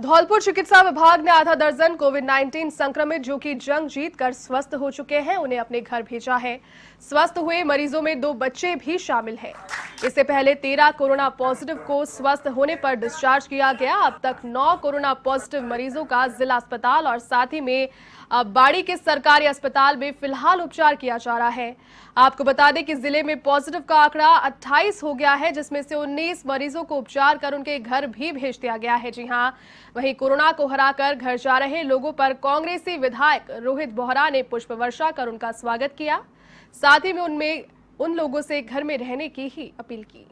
धौलपुर चिकित्सा विभाग ने आधा दर्जन कोविड 19 संक्रमित जो कि जंग जीत कर स्वस्थ हो चुके हैं उन्हें अपने घर भेजा है स्वस्थ हुए मरीजों में दो बच्चे भी शामिल हैं इससे पहले तेरह कोरोना पॉजिटिव को स्वस्थ होने पर डिस्चार्ज किया गया अब तक नौ कोरोना पॉजिटिव मरीजों का जिला अस्पताल और साथ ही में बाड़ी के सरकारी अस्पताल में फिलहाल उपचार किया जा रहा है आपको बता दें कि जिले में पॉजिटिव का आंकड़ा 28 हो गया है जिसमें से 19 मरीजों को उपचार कर उनके घर भी भेज दिया गया है जी हाँ वहीं कोरोना को हराकर घर जा रहे लोगों पर कांग्रेसी विधायक रोहित बोहरा ने पुष्प वर्षा कर उनका स्वागत किया साथ ही में उनमें उन लोगों से घर में रहने की ही अपील की